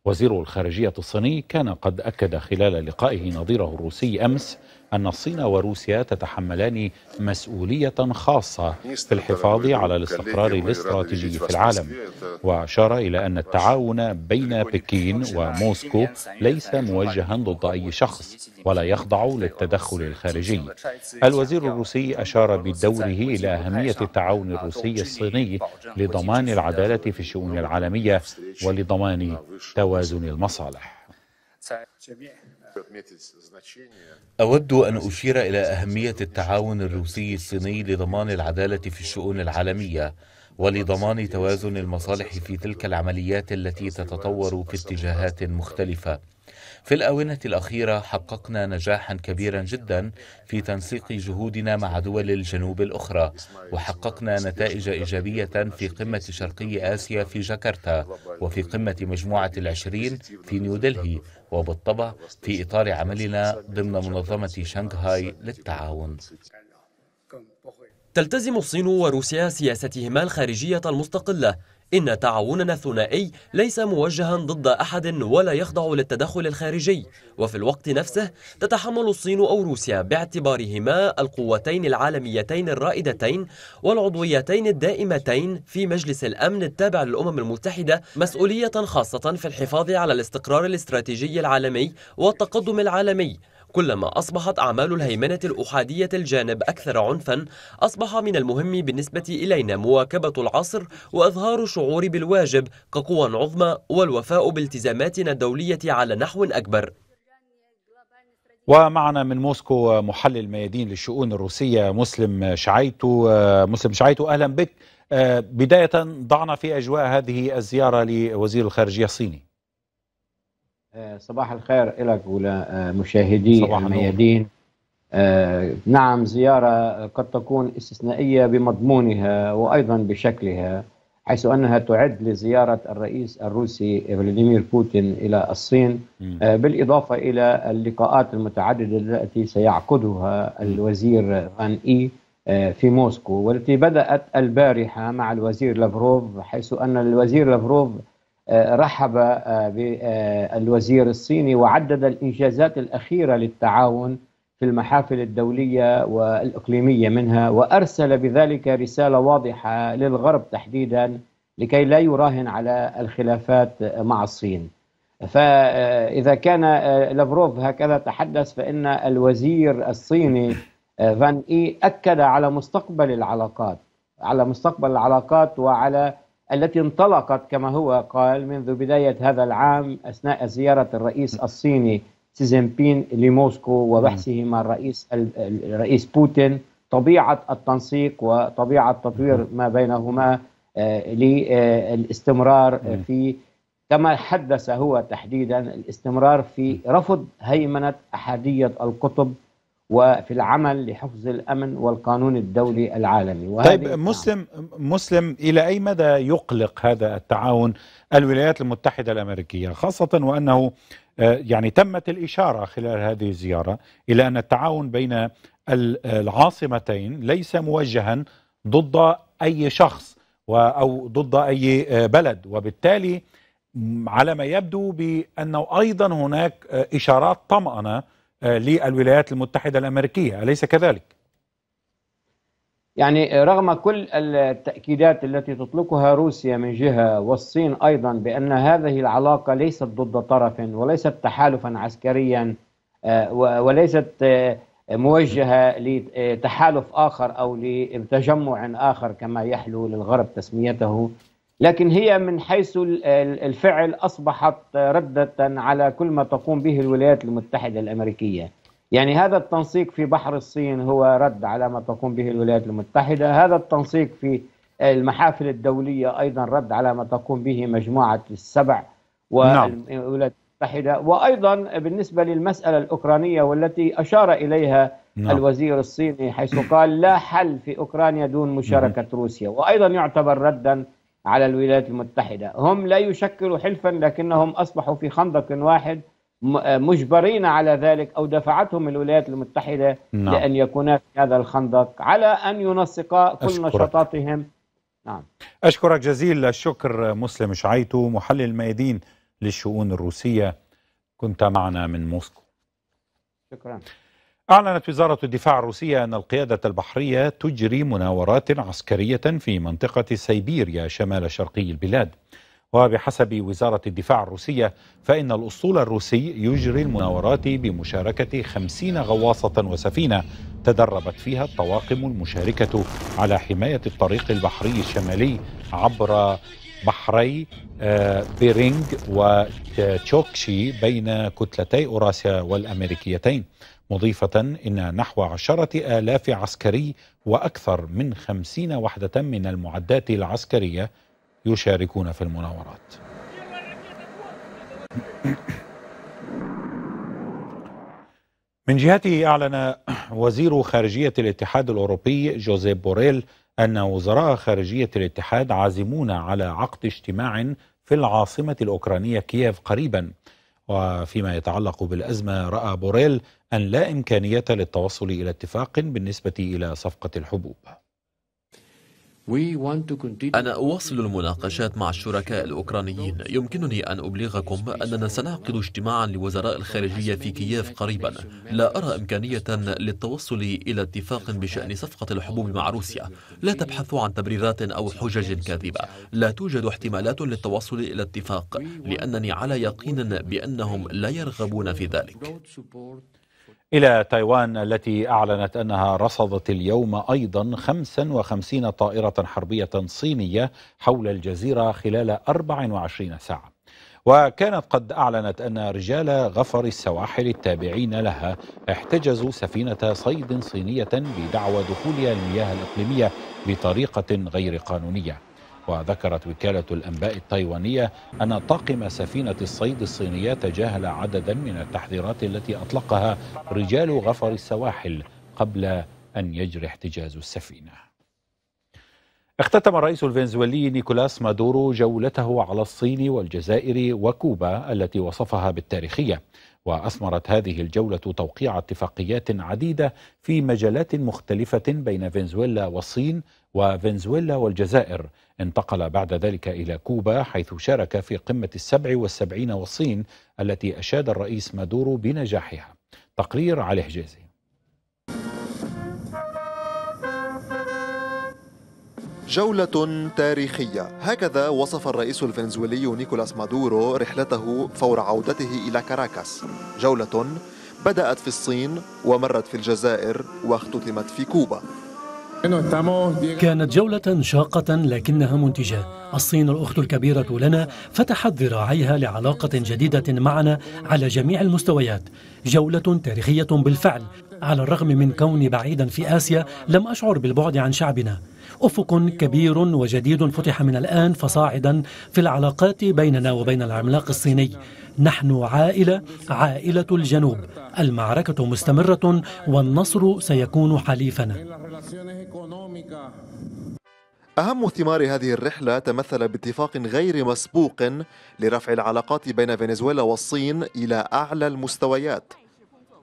وزير الخارجية الصيني كان قد أكد خلال لقائه نظيره الروسي أمس أن الصين وروسيا تتحملان مسؤولية خاصة في الحفاظ على الاستقرار الاستراتيجي في العالم وأشار إلى أن التعاون بين بكين وموسكو ليس موجها ضد أي شخص ولا يخضع للتدخل الخارجي الوزير الروسي أشار بدوره إلى أهمية التعاون الروسي الصيني لضمان العدالة في الشؤون العالمية ولضمان توازن توازن المصالح أود أن أشير إلى أهمية التعاون الروسي الصيني لضمان العدالة في الشؤون العالمية ولضمان توازن المصالح في تلك العمليات التي تتطور في اتجاهات مختلفة في الآونة الأخيرة حققنا نجاحا كبيرا جدا في تنسيق جهودنا مع دول الجنوب الأخرى وحققنا نتائج إيجابية في قمة شرقي آسيا في جاكرتا وفي قمة مجموعة العشرين في نيودلهي وبالطبع في إطار عملنا ضمن منظمة شنغهاي للتعاون تلتزم الصين وروسيا سياستهما الخارجية المستقلة إن تعاوننا الثنائي ليس موجها ضد أحد ولا يخضع للتدخل الخارجي وفي الوقت نفسه تتحمل الصين أو روسيا باعتبارهما القوتين العالميتين الرائدتين والعضويتين الدائمتين في مجلس الأمن التابع للأمم المتحدة مسؤولية خاصة في الحفاظ على الاستقرار الاستراتيجي العالمي والتقدم العالمي كلما أصبحت أعمال الهيمنة الأحادية الجانب أكثر عنفا أصبح من المهم بالنسبة إلينا مواكبة العصر وإظهار الشعور بالواجب كقوى عظمى والوفاء بالتزاماتنا الدولية على نحو أكبر ومعنا من موسكو محلل ميادين للشؤون الروسية مسلم شعيتو مسلم شعيتو أهلا بك آه، بداية ضعنا في أجواء هذه الزيارة لوزير الخارجية الصيني آه، صباح الخير لك ولمشاهدي آه، الميادين آه نعم زيارة قد تكون استثنائية بمضمونها وأيضا بشكلها حيث أنها تعد لزيارة الرئيس الروسي فلاديمير بوتين إلى الصين آه بالإضافة إلى اللقاءات المتعددة التي سيعقدها الوزير فان إي آه في موسكو والتي بدأت البارحة مع الوزير لافروف حيث أن الوزير لافروف رحب آه، بالوزير آه، الصيني وعدد الانجازات الاخيره للتعاون في المحافل الدوليه والاقليميه منها وارسل بذلك رساله واضحه للغرب تحديدا لكي لا يراهن على الخلافات مع الصين. فاذا كان آه، لافروف هكذا تحدث فان الوزير الصيني فان اي اكد على مستقبل العلاقات على مستقبل العلاقات وعلى التي انطلقت كما هو قال منذ بداية هذا العام أثناء زيارة الرئيس الصيني سيزنبين بين لموسكو وبحثه مع الرئيس الرئيس بوتين طبيعة التنسيق وطبيعة تطوير ما بينهما آه، للاستمرار آه، في كما حدث هو تحديدا الاستمرار في رفض هيمنة أحادية القطب وفي العمل لحفظ الامن والقانون الدولي العالمي طيب نعم. مسلم مسلم الى اي مدى يقلق هذا التعاون الولايات المتحده الامريكيه خاصه وانه آه، يعني تمت الاشاره خلال هذه الزياره الى ان التعاون بين العاصمتين ليس موجها ضد اي شخص او ضد اي آه، بلد وبالتالي على ما يبدو بانه ايضا هناك آه، اشارات طمانه آه، للولايات المتحدة الأمريكية أليس كذلك؟ يعني رغم كل التأكيدات التي تطلقها روسيا من جهة والصين أيضا بأن هذه العلاقة ليست ضد طرف وليست تحالفا عسكريا آه، وليست آه، موجهة لتحالف آخر أو لتجمع آخر كما يحلو للغرب تسميته لكن هي من حيث الفعل أصبحت ردة على كل ما تقوم به الولايات المتحدة الأمريكية يعني هذا التنسيق في بحر الصين هو رد على ما تقوم به الولايات المتحدة هذا التنسيق في المحافل الدولية أيضا رد على ما تقوم به مجموعة السبع نعم. والولايات المتحدة وأيضا بالنسبة للمسألة الأوكرانية والتي أشار إليها نعم. الوزير الصيني حيث قال لا حل في أوكرانيا دون مشاركة روسيا وأيضا يعتبر ردا على الولايات المتحدة هم لا يشكلوا حلفا لكنهم أصبحوا في خندق واحد آه، مجبرين على ذلك أو دفعتهم الولايات المتحدة نعم. لأن يكونا في هذا الخندق على أن ينسقا كل أشكرك. نشاطاتهم نعم. أشكرك جزيل الشكر مسلم شعيتو محلل ميادين للشؤون الروسية كنت معنا من موسكو شكرا أعلنت وزارة الدفاع الروسية أن القيادة البحرية تجري مناورات عسكرية في منطقة سيبيريا شمال شرقي البلاد وبحسب وزارة الدفاع الروسية فإن الأسطول الروسي يجري المناورات بمشاركة خمسين غواصة وسفينة تدربت فيها الطواقم المشاركة على حماية الطريق البحري الشمالي عبر بحري آه، بيرينغ وتشوكشي بين كتلتي أوراسيا والأمريكيتين مضيفة إن نحو عشرة آلاف عسكري وأكثر من خمسين وحدة من المعدات العسكرية يشاركون في المناورات من جهته أعلن وزير خارجية الاتحاد الأوروبي جوزيف بوريل أن وزراء خارجية الاتحاد عازمون على عقد اجتماع في العاصمة الأوكرانية كييف قريبا وفيما يتعلق بالأزمة رأى بوريل أن لا إمكانية للتوصل إلى اتفاق بالنسبة إلى صفقة الحبوب أنا أواصل المناقشات مع الشركاء الأوكرانيين يمكنني أن أبلغكم أننا سنعقد اجتماعا لوزراء الخارجية في كييف قريبا لا أرى إمكانية للتوصل إلى اتفاق بشأن صفقة الحبوب مع روسيا لا تبحثوا عن تبريرات أو حجج كاذبة لا توجد احتمالات للتوصل إلى اتفاق لأنني على يقين بأنهم لا يرغبون في ذلك إلى تايوان التي أعلنت أنها رصدت اليوم أيضا 55 طائرة حربية صينية حول الجزيرة خلال 24 ساعة وكانت قد أعلنت أن رجال غفر السواحل التابعين لها احتجزوا سفينة صيد صينية بدعوى دخولها المياه الإقليمية بطريقة غير قانونية وذكرت وكالة الأنباء التايوانية أن طاقم سفينة الصيد الصينية تجاهل عددا من التحذيرات التي أطلقها رجال غفر السواحل قبل أن يجري احتجاز السفينة اختتم الرئيس الفنزويلي نيكولاس مادورو جولته على الصين والجزائر وكوبا التي وصفها بالتاريخيه واثمرت هذه الجوله توقيع اتفاقيات عديده في مجالات مختلفه بين فنزويلا والصين وفنزويلا والجزائر انتقل بعد ذلك إلى كوبا حيث شارك في قمة السبع والسبعين والصين التي أشاد الرئيس مادورو بنجاحها تقرير علي حجازي جولة تاريخية هكذا وصف الرئيس الفنزويلي نيكولاس مادورو رحلته فور عودته إلى كاراكاس جولة بدأت في الصين ومرت في الجزائر واختتمت في كوبا كانت جولة شاقة لكنها منتجة الصين الأخت الكبيرة لنا فتحت ذراعيها لعلاقة جديدة معنا على جميع المستويات جولة تاريخية بالفعل على الرغم من كوني بعيدا في آسيا لم أشعر بالبعد عن شعبنا أفق كبير وجديد فتح من الآن فصاعدا في العلاقات بيننا وبين العملاق الصيني نحن عائلة عائلة الجنوب المعركة مستمرة والنصر سيكون حليفنا أهم ثمار هذه الرحلة تمثل باتفاق غير مسبوق لرفع العلاقات بين فنزويلا والصين إلى أعلى المستويات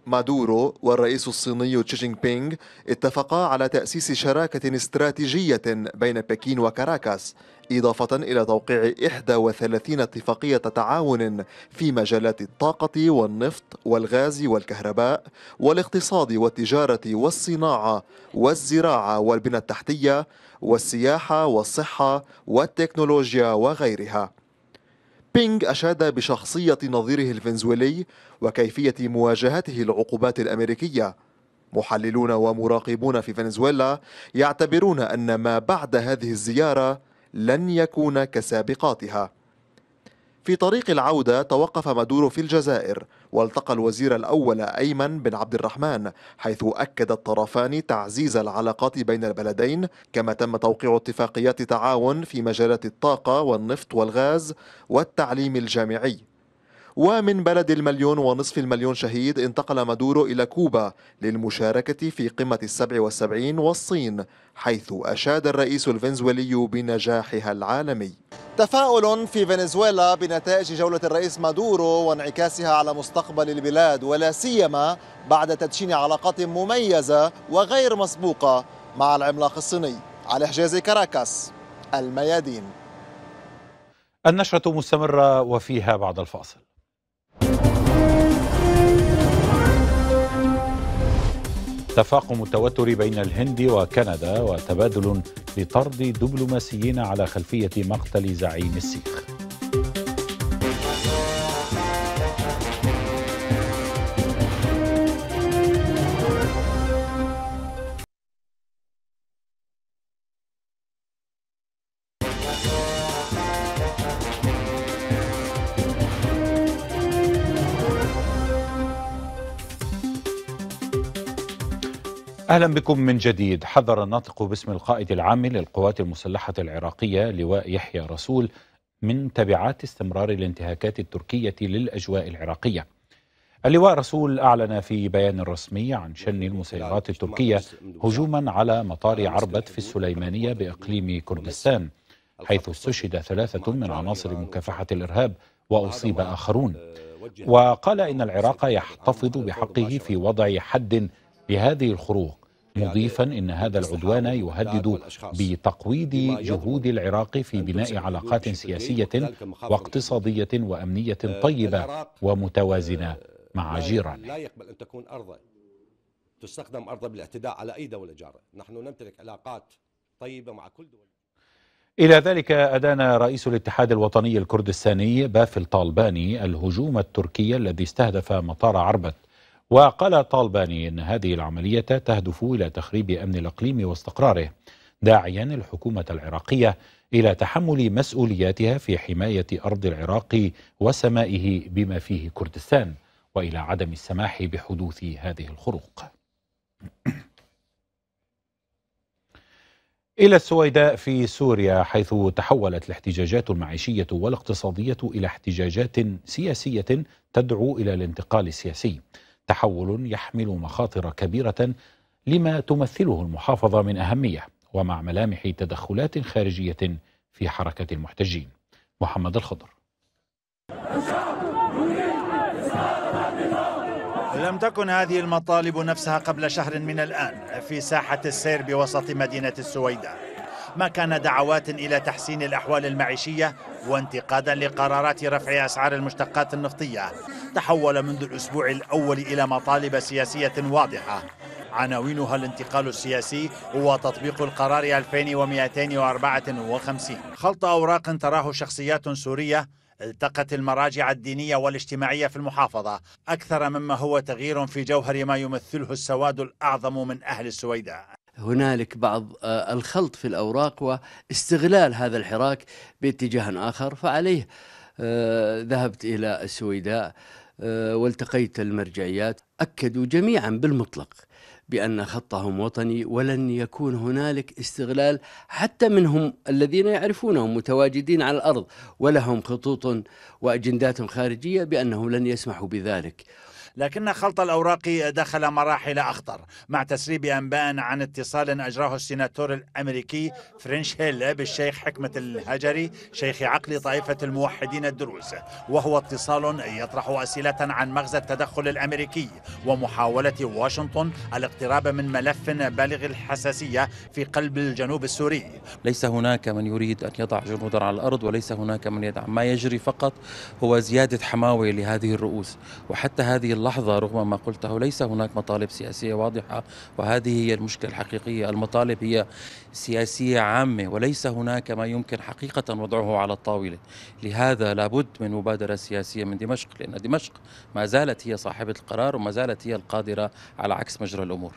مادورو والرئيس الصيني تشي جينغ بينغ اتفقا على تأسيس شراكة استراتيجية بين بكين وكاراكاس إضافة إلى توقيع 31 اتفاقية تعاون في مجالات الطاقة والنفط والغاز والكهرباء والاقتصاد والتجارة والصناعة والزراعة والبنى التحتية والسياحة والصحة والتكنولوجيا وغيرها بينغ أشاد بشخصية نظيره الفنزويلي وكيفية مواجهته العقوبات الأمريكية محللون ومراقبون في فنزويلا يعتبرون أن ما بعد هذه الزيارة لن يكون كسابقاتها في طريق العودة توقف مادورو في الجزائر والتقى الوزير الأول أيمن بن عبد الرحمن حيث أكد الطرفان تعزيز العلاقات بين البلدين كما تم توقيع اتفاقيات تعاون في مجالات الطاقة والنفط والغاز والتعليم الجامعي ومن بلد المليون ونصف المليون شهيد انتقل مادورو إلى كوبا للمشاركة في قمة السبع والسبعين والصين حيث أشاد الرئيس الفنزويلي بنجاحها العالمي تفاؤل في فنزويلا بنتائج جولة الرئيس مادورو وانعكاسها على مستقبل البلاد ولا سيما بعد تدشين علاقات مميزة وغير مسبوقة مع العملاق الصيني على حجاز كاراكاس الميادين النشرة مستمرة وفيها بعد الفاصل تفاقم التوتر بين الهند وكندا وتبادل لطرد دبلوماسيين على خلفيه مقتل زعيم السيخ أهلا بكم من جديد حذر الناطق باسم القائد العام للقوات المسلحة العراقية لواء يحيى رسول من تبعات استمرار الانتهاكات التركية للأجواء العراقية اللواء رسول أعلن في بيان رسمي عن شن المسيرات التركية هجوما على مطار عربت في السليمانية بإقليم كردستان حيث استشهد ثلاثة من عناصر مكافحة الإرهاب وأصيب آخرون وقال إن العراق يحتفظ بحقه في وضع حد لهذه الخروق يعني مضيفا أن هذا العدوان يهدد بتقويض جهود العراق في بناء علاقات سياسية واقتصادية وأمنية آه، طيبة ومتوازنة آه، مع جيرانه لا يقبل أن تكون أرضا تستخدم أرضا بالاعتداء على أي دولة جارة نحن نمتلك علاقات طيبة مع كل دولة إلى ذلك أدان رئيس الاتحاد الوطني الكردستاني بافل طالباني الهجوم التركي الذي استهدف مطار عربت وقال طالباني أن هذه العملية تهدف إلى تخريب أمن الأقليم واستقراره داعيا الحكومة العراقية إلى تحمل مسؤولياتها في حماية أرض العراق وسمائه بما فيه كردستان وإلى عدم السماح بحدوث هذه الخروق إلى السويداء في سوريا حيث تحولت الاحتجاجات المعيشية والاقتصادية إلى احتجاجات سياسية تدعو إلى الانتقال السياسي تحول يحمل مخاطر كبيرة لما تمثله المحافظة من أهمية ومع ملامح تدخلات خارجية في حركة المحتجين محمد الخضر لم تكن هذه المطالب نفسها قبل شهر من الآن في ساحة السير بوسط مدينة السويداء ما كان دعوات إلى تحسين الأحوال المعيشية وانتقادا لقرارات رفع أسعار المشتقات النفطية تحول منذ الأسبوع الأول إلى مطالب سياسية واضحة عناوينها الانتقال السياسي وتطبيق القرار 2254 خلط أوراق تراه شخصيات سورية التقت المراجع الدينية والاجتماعية في المحافظة أكثر مما هو تغيير في جوهر ما يمثله السواد الأعظم من أهل السويداء هنالك بعض آه، الخلط في الأوراق واستغلال هذا الحراك باتجاه آخر فعليه آه، ذهبت إلى السويداء آه، والتقيت المرجعيات أكدوا جميعا بالمطلق بأن خطهم وطني ولن يكون هنالك استغلال حتى منهم الذين يعرفونهم متواجدين على الأرض ولهم خطوط وأجندات خارجية بأنهم لن يسمحوا بذلك لكن خلط الأوراق دخل مراحل أخطر مع تسريب أنباء عن اتصال أجراه السيناتور الأمريكي فرينش هيل بالشيخ حكمة الهجري شيخ عقل طائفة الموحدين الدروز وهو اتصال يطرح أسئلة عن مغزى التدخل الأمريكي ومحاولة واشنطن الاقتراب من ملف بالغ الحساسية في قلب الجنوب السوري ليس هناك من يريد أن يضع جنودا على الأرض وليس هناك من يدعم ما يجري فقط هو زيادة حماوة لهذه الرؤوس وحتى هذه اللحظة اللحظة رغم ما قلته ليس هناك مطالب سياسية واضحة وهذه هي المشكلة الحقيقية المطالب هي سياسية عامة وليس هناك ما يمكن حقيقة وضعه على الطاولة لهذا لابد من مبادرة سياسية من دمشق لأن دمشق ما زالت هي صاحبة القرار وما زالت هي القادرة على عكس مجرى الأمور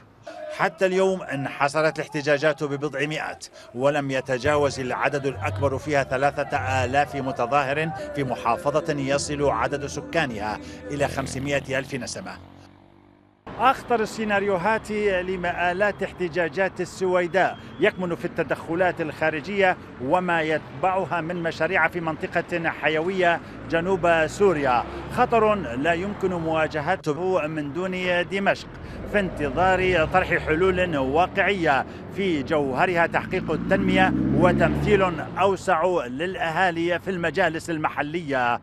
حتى اليوم انحصرت الاحتجاجات ببضع مئات ولم يتجاوز العدد الأكبر فيها ثلاثة آلاف متظاهر في محافظة يصل عدد سكانها إلى 500 ألف نسمة أخطر السيناريوهات لمآلات احتجاجات السويداء يكمن في التدخلات الخارجية وما يتبعها من مشاريع في منطقة حيوية جنوب سوريا خطر لا يمكن مواجهته من دون دمشق في انتظار طرح حلول واقعية في جوهرها تحقيق التنمية وتمثيل أوسع للأهالي في المجالس المحلية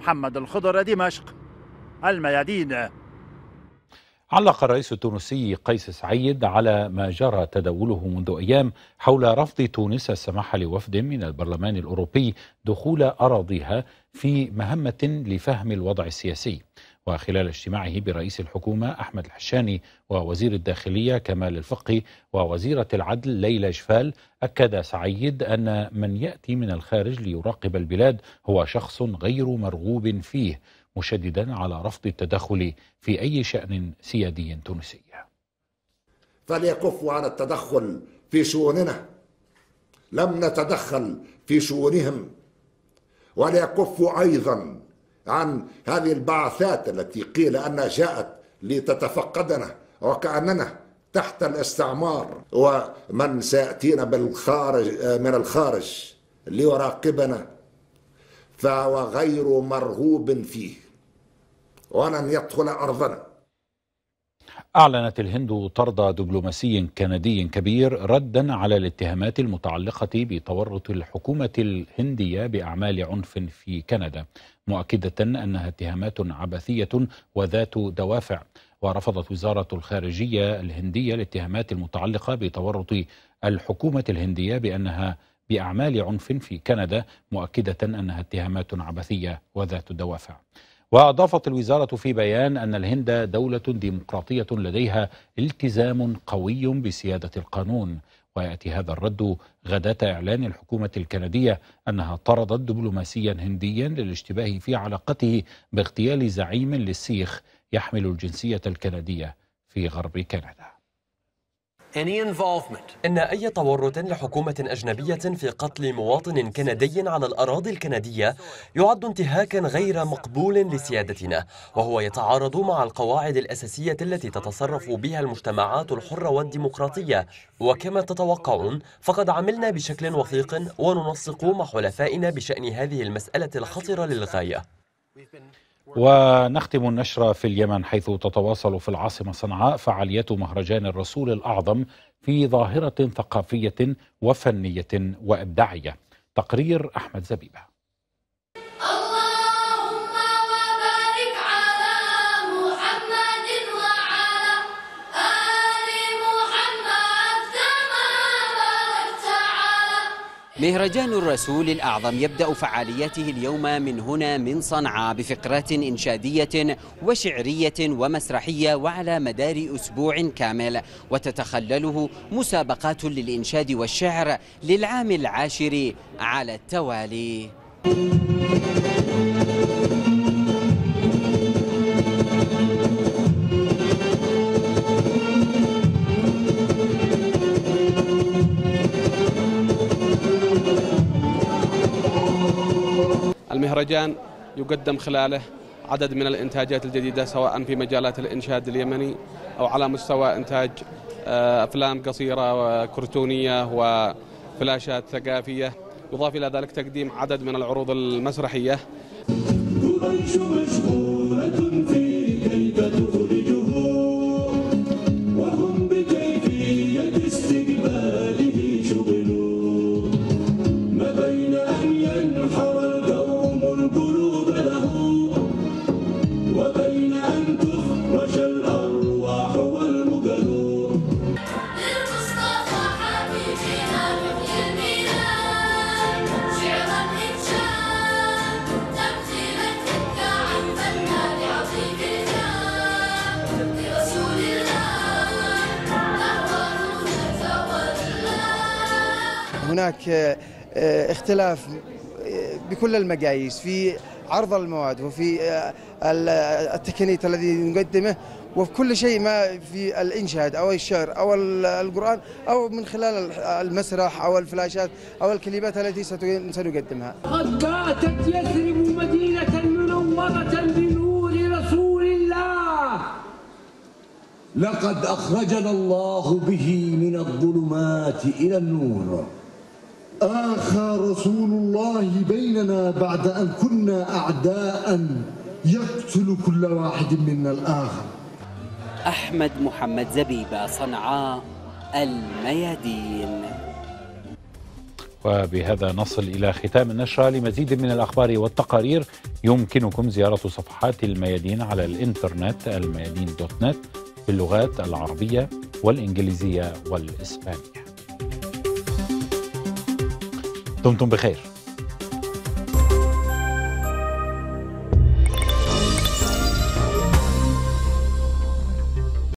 محمد الخضر دمشق الميادين علق الرئيس التونسي قيس سعيد على ما جرى تداوله منذ ايام حول رفض تونس السماح لوفد من البرلمان الاوروبي دخول اراضيها في مهمه لفهم الوضع السياسي وخلال اجتماعه برئيس الحكومه احمد الحشاني ووزير الداخليه كمال الفقي ووزيره العدل ليلى جفال اكد سعيد ان من ياتي من الخارج ليراقب البلاد هو شخص غير مرغوب فيه مشددا على رفض التدخل في أي شأن سيادي تونسي فليكفوا عن التدخل في شؤوننا لم نتدخل في شؤونهم وليكفوا أيضا عن هذه البعثات التي قيل أنها جاءت لتتفقدنا وكأننا تحت الاستعمار ومن سيأتينا بالخارج من الخارج ليراقبنا فهو غير مرغوب فيه ولن يدخل أرضنا أعلنت الهند طرد دبلوماسي كندي كبير ردا على الاتهامات المتعلقة بتورط الحكومة الهندية بأعمال عنف في كندا مؤكدة أنها اتهامات عبثية وذات دوافع ورفضت وزارة الخارجية الهندية الاتهامات المتعلقة بتورط الحكومة الهندية بأنها بأعمال عنف في كندا مؤكدة أنها اتهامات عبثية وذات دوافع وأضافت الوزارة في بيان أن الهند دولة ديمقراطية لديها التزام قوي بسيادة القانون ويأتي هذا الرد غداة إعلان الحكومة الكندية أنها طردت دبلوماسيا هنديا للاشتباه في علاقته باغتيال زعيم للسيخ يحمل الجنسية الكندية في غرب كندا إن أي تورط لحكومة أجنبية في قتل مواطن كندي على الأراضي الكندية يعد انتهاكا غير مقبول لسيادتنا وهو يتعارض مع القواعد الأساسية التي تتصرف بها المجتمعات الحرة والديمقراطية وكما تتوقعون فقد عملنا بشكل وثيق وننسق مع حلفائنا بشأن هذه المسألة الخطرة للغاية ونختم النشرة في اليمن حيث تتواصل في العاصمة صنعاء فعاليات مهرجان الرسول الأعظم في ظاهرة ثقافية وفنية وإبداعية تقرير أحمد زبيبه مهرجان الرسول الأعظم يبدأ فعالياته اليوم من هنا من صنعاء بفقرات إنشادية وشعرية ومسرحية وعلى مدار أسبوع كامل وتتخلله مسابقات للإنشاد والشعر للعام العاشر على التوالي مهرجان يقدم خلاله عدد من الإنتاجات الجديدة سواء في مجالات الإنشاد اليمني أو على مستوى إنتاج آه، أفلام قصيرة وكرتونية وفلاشات ثقافية يضاف إلى ذلك تقديم عدد من العروض المسرحية هناك آه، آه، اختلاف آه، بكل المقاييس في عرض المواد وفي التكنيك الذي نقدمه وفي كل شيء ما في الانشاد او الشعر او القران او من خلال المسرح او الفلاشات او الكلمات التي سنقدمها. قد باتت يثرب مدينه منوره بنور رسول الله. لقد اخرجنا الله به من الظلمات الى النور. آخى رسول الله بيننا بعد أن كنا أعداء يقتل كل واحد منا الآخر أحمد محمد زبيبة صنعاء الميادين وبهذا نصل إلى ختام النشرة لمزيد من الأخبار والتقارير يمكنكم زيارة صفحات الميادين على الإنترنت الميادين دوت نت باللغات العربية والإنجليزية والإسبانية Tom Tom Begeer.